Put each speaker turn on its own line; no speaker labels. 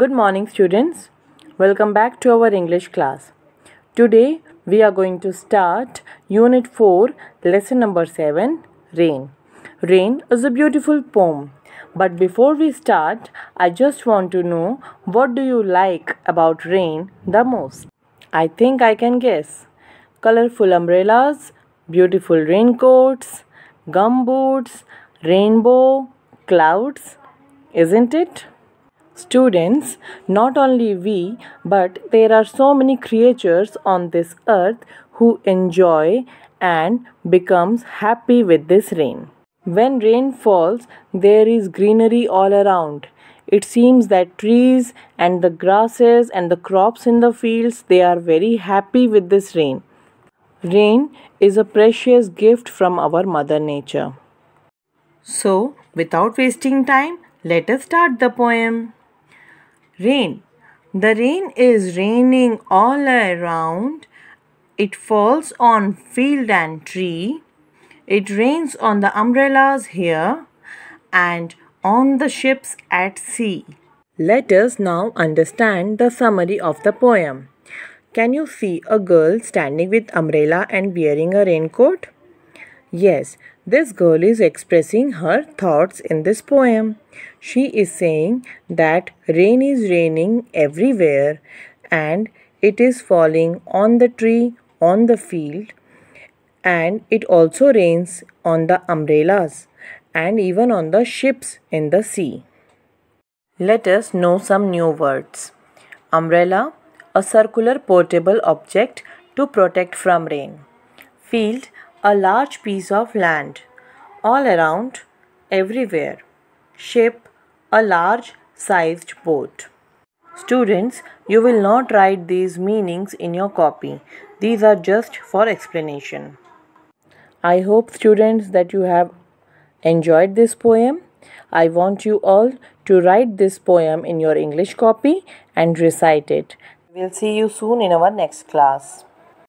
Good morning students. Welcome back to our English class. Today we are going to start Unit 4 Lesson number 7 Rain. Rain is a beautiful poem. But before we start, I just want to know what do you like about rain the most? I think I can guess. Colorful umbrellas, beautiful raincoats, gumboots, rainbow, clouds, isn't it? Students, not only we, but there are so many creatures on this earth who enjoy and becomes happy with this rain. When rain falls, there is greenery all around. It seems that trees and the grasses and the crops in the fields, they are very happy with this rain. Rain is a precious gift from our mother nature. So, without wasting time, let us start the poem rain. The rain is raining all around. It falls on field and tree. It rains on the umbrellas here and on the ships at sea. Let us now understand the summary of the poem. Can you see a girl standing with umbrella and wearing a raincoat? Yes, this girl is expressing her thoughts in this poem. She is saying that rain is raining everywhere and it is falling on the tree, on the field, and it also rains on the umbrellas and even on the ships in the sea. Let us know some new words. Umbrella, a circular portable object to protect from rain. Field, a large piece of land. All around, everywhere. Ship, a large sized boat. Students, you will not write these meanings in your copy. These are just for explanation. I hope students that you have enjoyed this poem. I want you all to write this poem in your English copy and recite it. We'll see you soon in our next class.